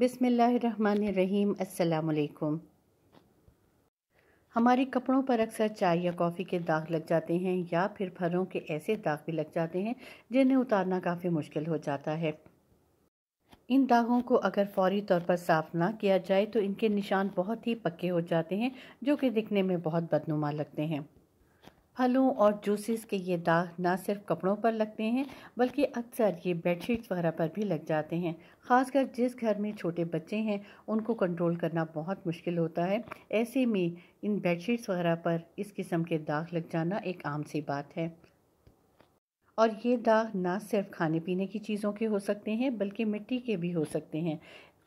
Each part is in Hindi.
बिसमीम् अल्लाम हमारे कपड़ों पर अक्सर चाय या कॉफ़ी के दाग लग जाते हैं या फिर फलों के ऐसे दाग भी लग जाते हैं जिन्हें उतारना काफ़ी मुश्किल हो जाता है इन दागों को अगर फौरी तौर पर साफ ना किया जाए तो इनके निशान बहुत ही पक्के हो जाते हैं जो कि दिखने में बहुत बदनुमा लगते हैं फलों और जूसेस के ये दाग ना सिर्फ कपड़ों पर लगते हैं बल्कि अक्सर ये बेडशीट्स वगैरह पर भी लग जाते हैं ख़ासकर जिस घर में छोटे बच्चे हैं उनको कंट्रोल करना बहुत मुश्किल होता है ऐसे में इन बेडशीट्स वगैरह पर इस किस्म के दाग लग जाना एक आम सी बात है और ये दाग ना सिर्फ खाने पीने की चीज़ों के हो सकते हैं बल्कि मिट्टी के भी हो सकते हैं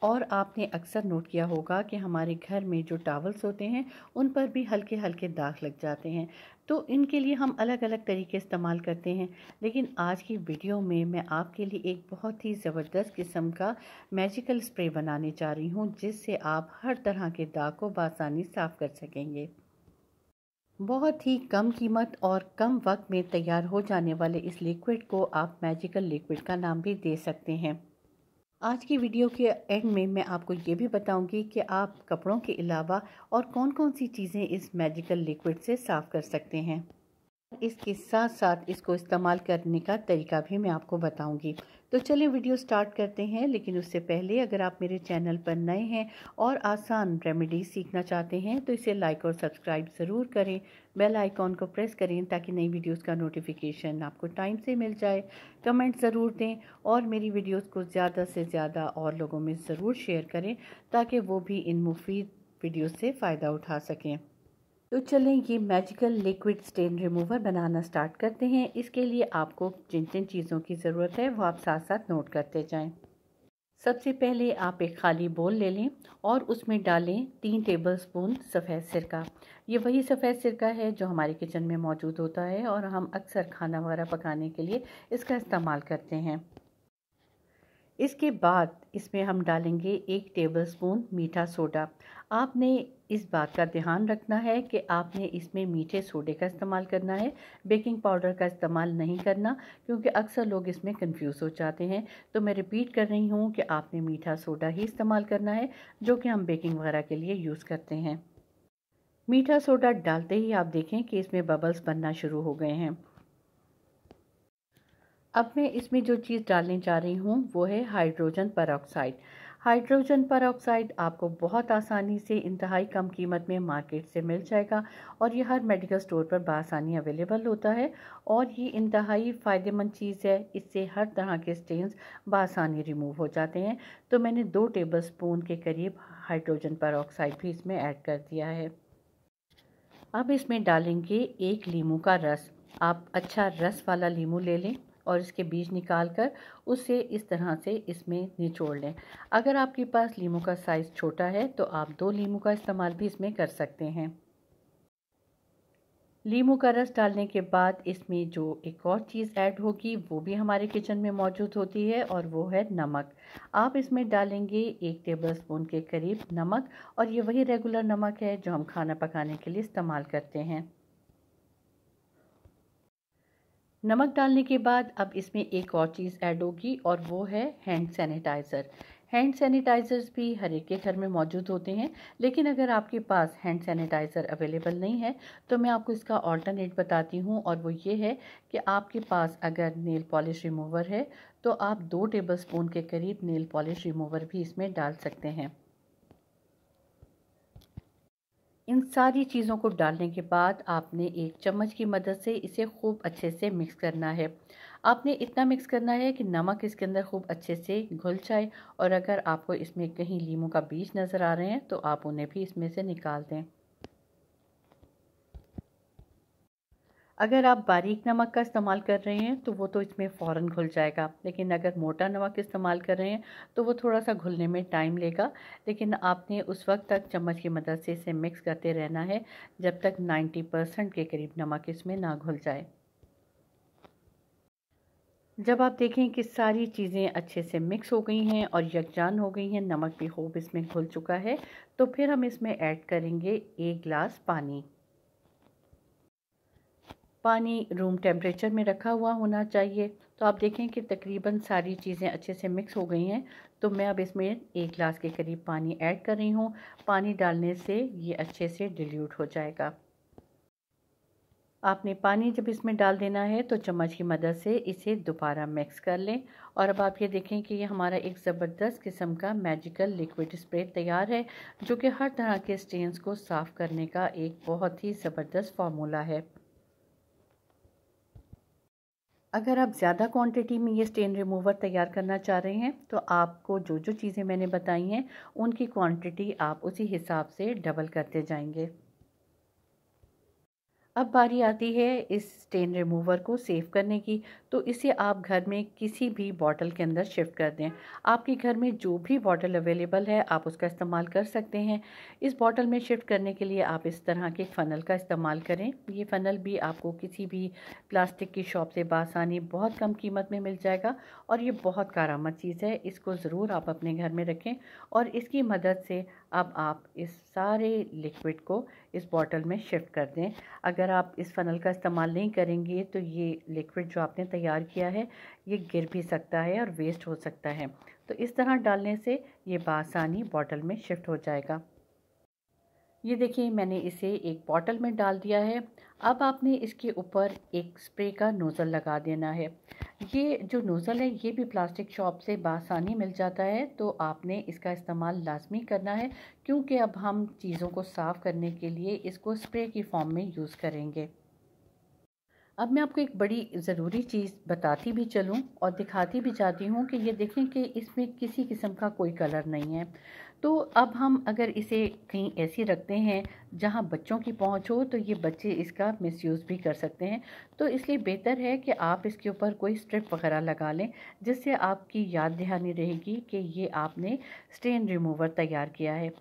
और आपने अक्सर नोट किया होगा कि हमारे घर में जो टावल्स होते हैं उन पर भी हल्के हल्के दाग लग जाते हैं तो इनके लिए हम अलग अलग तरीके इस्तेमाल करते हैं लेकिन आज की वीडियो में मैं आपके लिए एक बहुत ही ज़बरदस्त किस्म का मैजिकल स्प्रे बनाने जा रही हूँ जिससे आप हर तरह के दाग को बासानी साफ़ कर सकेंगे बहुत ही कम कीमत और कम वक्त में तैयार हो जाने वाले इस लिक्विड को आप मैजिकल लिक्विड का नाम भी दे सकते हैं आज की वीडियो के एंड में मैं आपको ये भी बताऊंगी कि आप कपड़ों के अलावा और कौन कौन सी चीज़ें इस मैजिकल लिक्विड से साफ़ कर सकते हैं इसके साथ साथ इसको इस्तेमाल करने का तरीका भी मैं आपको बताऊंगी तो चलिए वीडियो स्टार्ट करते हैं लेकिन उससे पहले अगर आप मेरे चैनल पर नए हैं और आसान रेमेडी सीखना चाहते हैं तो इसे लाइक और सब्सक्राइब ज़रूर करें बेल आइकॉन को प्रेस करें ताकि नई वीडियोस का नोटिफिकेशन आपको टाइम से मिल जाए कमेंट ज़रूर दें और मेरी वीडियोज़ को ज़्यादा से ज़्यादा और लोगों में ज़रूर शेयर करें ताकि वो भी इन मुफीद वीडियो से फ़ायदा उठा सकें तो चलें ये मैजिकल लिक्विड स्टेन रिमूवर बनाना स्टार्ट करते हैं इसके लिए आपको जिन जिन चीज़ों की ज़रूरत है वो आप साथ साथ नोट करते जाएं सबसे पहले आप एक खाली बोल ले लें और उसमें डालें तीन टेबल स्पून सफ़ेद सिरका ये वही सफ़ेद सिरका है जो हमारे किचन में मौजूद होता है और हम अक्सर खाना वगैरह पकाने के लिए इसका इस्तेमाल करते हैं इसके बाद इसमें हम डालेंगे एक टेबलस्पून मीठा सोडा आपने इस बात का ध्यान रखना है कि आपने इसमें मीठे सोडे का इस्तेमाल करना है बेकिंग पाउडर का इस्तेमाल नहीं करना क्योंकि अक्सर लोग इसमें कंफ्यूज हो जाते हैं तो मैं रिपीट कर रही हूँ कि आपने मीठा सोडा ही इस्तेमाल करना है जो कि हम बेकिंग वगैरह के लिए यूज़ करते हैं मीठा सोडा डालते ही आप देखें कि इसमें बबल्स बनना शुरू हो गए हैं अब मैं इसमें जो चीज़ डालने जा रही हूँ वो है हाइड्रोजन परऑक्साइड हाइड्रोजन परऑक्साइड आपको बहुत आसानी से इंतहाई कम कीमत में मार्केट से मिल जाएगा और ये हर मेडिकल स्टोर पर बसानी अवेलेबल होता है और ये इंतहाई फ़ायदेमंद चीज़ है इससे हर तरह के स्टेन्स बसानी रिमूव हो जाते हैं तो मैंने दो टेबल स्पून के करीब हाइड्रोजन परऑक्साइड भी इसमें ऐड कर दिया है अब इसमें डालेंगे एक लीम का रस आप अच्छा रस वाला लीम ले लें और इसके बीज निकाल कर उसे इस तरह से इसमें निचोड़ लें अगर आपके पास लीमू का साइज़ छोटा है तो आप दो लीमू का इस्तेमाल भी इसमें कर सकते हैं लीमू का रस डालने के बाद इसमें जो एक और चीज़ ऐड होगी वो भी हमारे किचन में मौजूद होती है और वो है नमक आप इसमें डालेंगे एक टेबल स्पून के करीब नमक और ये वही रेगुलर नमक है जो हम खाना पकाने के लिए इस्तेमाल करते हैं नमक डालने के बाद अब इसमें एक और चीज़ ऐड होगी और वो है हैंड सैनिटाइज़र हैंड सैनिटाइज़र्स भी हर एक के घर में मौजूद होते हैं लेकिन अगर आपके पास हैंड सैनिटाइज़र अवेलेबल नहीं है तो मैं आपको इसका ऑल्टरनेट बताती हूँ और वो ये है कि आपके पास अगर नेल पॉलिश रिमूवर है तो आप दो टेबल स्पून के करीब नेल पॉलिश रिमूवर भी इसमें डाल सकते हैं इन सारी चीज़ों को डालने के बाद आपने एक चम्मच की मदद से इसे खूब अच्छे से मिक्स करना है आपने इतना मिक्स करना है कि नमक इसके अंदर खूब अच्छे से घुल जाए और अगर आपको इसमें कहीं लीमू का बीज नज़र आ रहे हैं तो आप उन्हें भी इसमें से निकाल दें अगर आप बारीक नमक का इस्तेमाल कर रहे हैं तो वो तो इसमें फ़ौरन घुल जाएगा लेकिन अगर मोटा नमक इस्तेमाल कर रहे हैं तो वो थोड़ा सा घुलने में टाइम लेगा लेकिन आपने उस वक्त तक चम्मच की मदद से इसे मिक्स करते रहना है जब तक 90 परसेंट के करीब नमक इसमें ना घुल जाए जब आप देखें कि सारी चीज़ें अच्छे से मिक्स हो गई हैं और यकजान हो गई हैं नमक भी खूब इसमें घुल चुका है तो फिर हम इसमें ऐड करेंगे एक गिलास पानी पानी रूम टेम्परेचर में रखा हुआ होना चाहिए तो आप देखें कि तकरीबन सारी चीज़ें अच्छे से मिक्स हो गई हैं तो मैं अब इसमें एक ग्लास के करीब पानी ऐड कर रही हूँ पानी डालने से ये अच्छे से डिल्यूट हो जाएगा आपने पानी जब इसमें डाल देना है तो चम्मच की मदद से इसे दोबारा मिक्स कर लें और अब आप ये देखें कि ये हमारा एक ज़बरदस्त किस्म का मैजिकल लिक्विड स्प्रे तैयार है जो कि हर तरह के स्टेन्स को साफ़ करने का एक बहुत ही ज़बरदस्त फार्मूला है अगर आप ज़्यादा क्वांटिटी में ये स्टेन रिमूवर तैयार करना चाह रहे हैं तो आपको जो जो चीज़ें मैंने बताई हैं उनकी क्वांटिटी आप उसी हिसाब से डबल करते जाएंगे अब बारी आती है इस स्टेन रिमूवर को सेव करने की तो इसे आप घर में किसी भी बॉटल के अंदर शिफ्ट कर दें आपके घर में जो भी बॉटल अवेलेबल है आप उसका इस्तेमाल कर सकते हैं इस बॉटल में शिफ्ट करने के लिए आप इस तरह के फ़नल का इस्तेमाल करें ये फ़नल भी आपको किसी भी प्लास्टिक की शॉप से बासानी बहुत कम कीमत में मिल जाएगा और ये बहुत कारामद चीज़ है इसको ज़रूर आप अपने घर में रखें और इसकी मदद से अब आप इस सारे लिक्विड को इस बॉटल में शिफ्ट कर दें अगर आप इस फ़नल का इस्तेमाल नहीं करेंगे तो ये लिक्विड जो आपने तैयार किया है ये गिर भी सकता है और वेस्ट हो सकता है तो इस तरह डालने से ये बासानी बॉटल में शिफ्ट हो जाएगा ये देखिए मैंने इसे एक बॉटल में डाल दिया है अब आपने इसके ऊपर एक स्प्रे का नोज़ल लगा देना है ये जो नोज़ल है ये भी प्लास्टिक शॉप से बासानी मिल जाता है तो आपने इसका इस्तेमाल लाजमी करना है क्योंकि अब हम चीज़ों को साफ़ करने के लिए इसको स्प्रे की फॉर्म में यूज़ करेंगे अब मैं आपको एक बड़ी ज़रूरी चीज़ बताती भी चलूँ और दिखाती भी चाहती हूँ कि ये देखें कि इसमें किसी किस्म का कोई कलर नहीं है तो अब हम अगर इसे कहीं ऐसी रखते हैं जहां बच्चों की पहुंच हो तो ये बच्चे इसका मिसयूज़ भी कर सकते हैं तो इसलिए बेहतर है कि आप इसके ऊपर कोई स्ट्रिप वगैरह लगा लें जिससे आपकी याद दहानी रहेगी कि ये आपने स्टेन रिमूवर तैयार किया है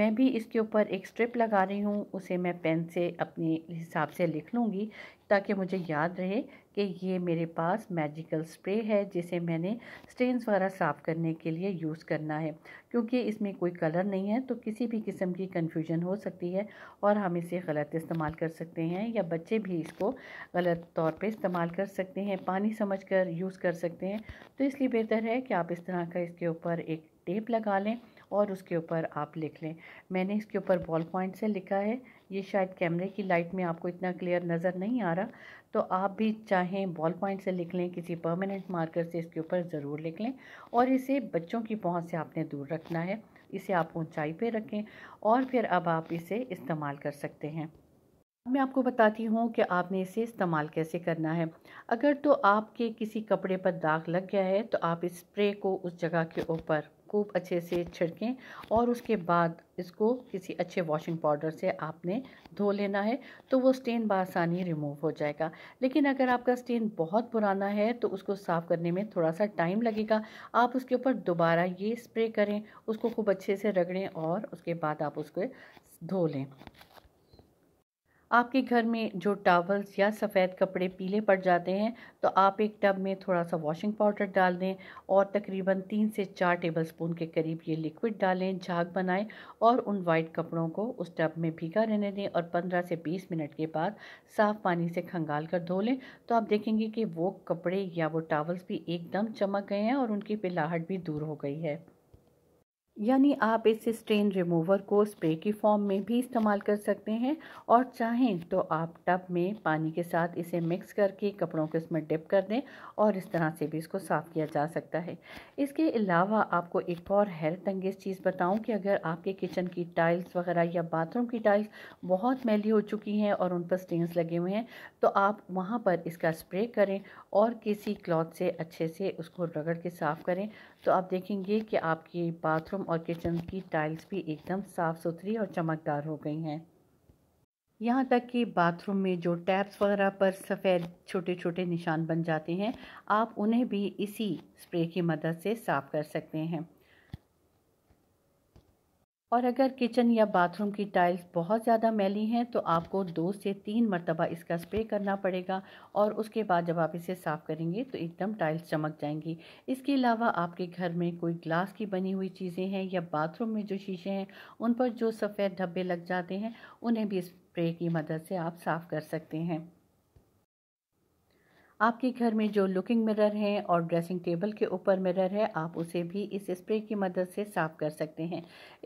मैं भी इसके ऊपर एक स्ट्रिप लगा रही हूँ उसे मैं पेन से अपने हिसाब से लिख लूँगी ताकि मुझे याद रहे कि ये मेरे पास मैजिकल स्प्रे है जिसे मैंने स्टेन्स वगैरह साफ़ करने के लिए यूज़ करना है क्योंकि इसमें कोई कलर नहीं है तो किसी भी किस्म की कन्फ्यूजन हो सकती है और हम इसे गलत इस्तेमाल कर सकते हैं या बच्चे भी इसको गलत तौर पर इस्तेमाल कर सकते हैं पानी समझ कर यूज़ कर सकते हैं तो इसलिए बेहतर है कि आप इस तरह का इसके ऊपर एक टेप लगा लें और उसके ऊपर आप लिख लें मैंने इसके ऊपर बॉल पॉइंट से लिखा है ये शायद कैमरे की लाइट में आपको इतना क्लियर नज़र नहीं आ रहा तो आप भी चाहें बॉल पॉइंट से लिख लें किसी परमानेंट मार्कर से इसके ऊपर ज़रूर लिख लें और इसे बच्चों की पहुँच से आपने दूर रखना है इसे आप ऊंचाई पे रखें और फिर अब आप इसे इस्तेमाल कर सकते हैं मैं आपको बताती हूँ कि आपने इसे इस्तेमाल कैसे करना है अगर तो आपके किसी कपड़े पर दाग लग गया है तो आप इस स्प्रे को उस जगह के ऊपर खूब अच्छे से छिड़कें और उसके बाद इसको किसी अच्छे वॉशिंग पाउडर से आपने धो लेना है तो वो स्टेन बसानी रिमूव हो जाएगा लेकिन अगर आपका स्टेन बहुत पुराना है तो उसको साफ़ करने में थोड़ा सा टाइम लगेगा आप उसके ऊपर दोबारा ये स्प्रे करें उसको खूब अच्छे से रगड़ें और उसके बाद आप उसको धो लें आपके घर में जो टावल्स या सफ़ेद कपड़े पीले पड़ जाते हैं तो आप एक टब में थोड़ा सा वॉशिंग पाउडर डाल दें और तकरीबन तीन से चार टेबल स्पून के करीब ये लिक्विड डालें झाग बनाएं और उन वाइट कपड़ों को उस टब में भीगा रहने दें और पंद्रह से बीस मिनट के बाद साफ़ पानी से खंगाल कर धो लें तो आप देखेंगे कि वो कपड़े या वो टावल्स भी एकदम चमक गए हैं और उनकी पिलाहट भी दूर हो गई है यानी आप इस स्ट्रेन रिमूवर को स्प्रे की फॉर्म में भी इस्तेमाल कर सकते हैं और चाहें तो आप टब में पानी के साथ इसे मिक्स करके कपड़ों को इसमें डिप कर दें और इस तरह से भी इसको साफ़ किया जा सकता है इसके अलावा आपको एक और हेल्थ अंगेज़ चीज़ बताऊं कि अगर आपके किचन की टाइल्स वगैरह या बाथरूम की टाइल्स बहुत मैली हो चुकी हैं और उन पर स्टेन्स लगे हुए हैं तो आप वहाँ पर इसका स्प्रे करें और किसी क्लॉथ से अच्छे से उसको रगड़ के साफ़ करें तो आप देखेंगे कि आपकी बाथरूम और किचन की टाइल्स भी एकदम साफ़ सुथरी और चमकदार हो गई हैं यहाँ तक कि बाथरूम में जो टैप्स वगैरह पर सफ़ेद छोटे छोटे निशान बन जाते हैं आप उन्हें भी इसी स्प्रे की मदद से साफ़ कर सकते हैं और अगर किचन या बाथरूम की टाइल्स बहुत ज़्यादा मैली हैं तो आपको दो से तीन मरतबा इसका स्प्रे करना पड़ेगा और उसके बाद जब आप इसे साफ़ करेंगे तो एकदम टाइल्स चमक जाएंगी इसके अलावा आपके घर में कोई ग्लास की बनी हुई चीज़ें हैं या बाथरूम में जो शीशे हैं उन पर जो सफ़ेद धब्बे लग जाते हैं उन्हें भी स्प्रे की मदद से आप साफ़ कर सकते हैं आपके घर में जो लुकिंग मिरर है और ड्रेसिंग टेबल के ऊपर मिरर है आप उसे भी इस स्प्रे की मदद से साफ़ कर सकते हैं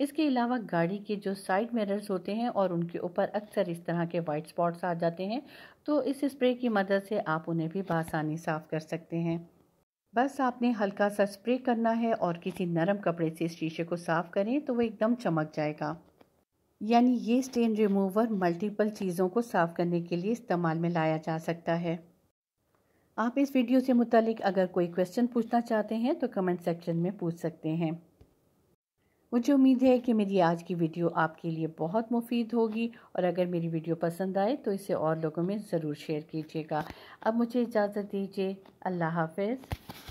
इसके अलावा गाड़ी के जो साइड मिरर्स होते हैं और उनके ऊपर अक्सर इस तरह के वाइट स्पॉट्स आ जाते हैं तो इस स्प्रे की मदद से आप उन्हें भी बासानी साफ़ कर सकते हैं बस आपने हल्का सा स्प्रे करना है और किसी नरम कपड़े से इस शीशे को साफ़ करें तो वह एकदम चमक जाएगा यानी ये स्टेन रिमूवर मल्टीपल चीज़ों को साफ़ करने के लिए इस्तेमाल में लाया जा सकता है आप इस वीडियो से मुतलिक अगर कोई क्वेश्चन पूछना चाहते हैं तो कमेंट सेक्शन में पूछ सकते हैं मुझे उम्मीद है कि मेरी आज की वीडियो आपके लिए बहुत मुफीद होगी और अगर मेरी वीडियो पसंद आए तो इसे और लोगों में ज़रूर शेयर कीजिएगा अब मुझे इजाज़त दीजिए अल्लाह हाफिज़